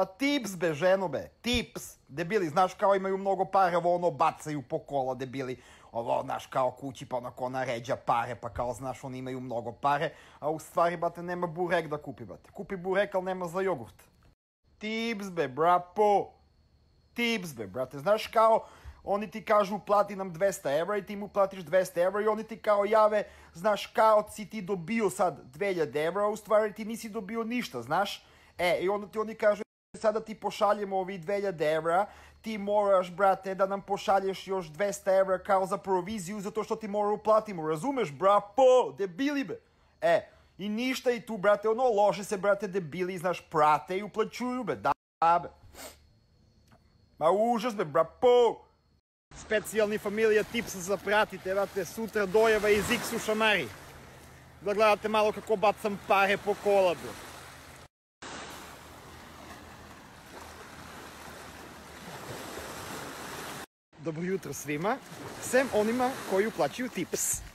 Pa tips be, ženo be, tips, debili, znaš kao imaju mnogo para, ovo ono bacaju po kola, debili, ovo, znaš, kao kući, pa onako ona ređa pare, pa kao, znaš, oni imaju mnogo pare, a u stvari, bate, nema burek da kupi, bate. Kupi burek, ali nema za jogurt. Tips be, brapo, tips be, brate, znaš, kao, oni ti kažu plati nam 200 evra i ti mu platiš 200 evra i oni ti kao jave, znaš, kao si ti dobio sad 2000 evra, a u stvari ti nisi dobio ništa, znaš, e, i onda ti oni kažu, sada ti pošaljemo ovih 2000 evra, ti moraš, brate, da nam pošalješ još 200 evra kao za proviziju, to što ti mora uplatimo, razumeš, bra, po, debili be. E, i ništa i tu, brate, ono, loše se, brate, debili, znaš, prate i uplaćuju, be, da, be. Ma užas, be, bra, po. Specijalni familija tips zapratite, brate, sutra dojeva iz X u šamari. Da gledate malo kako bacam pare po kolabu. bro. dobro jutro svima, sem onima koji uplaćuju tips.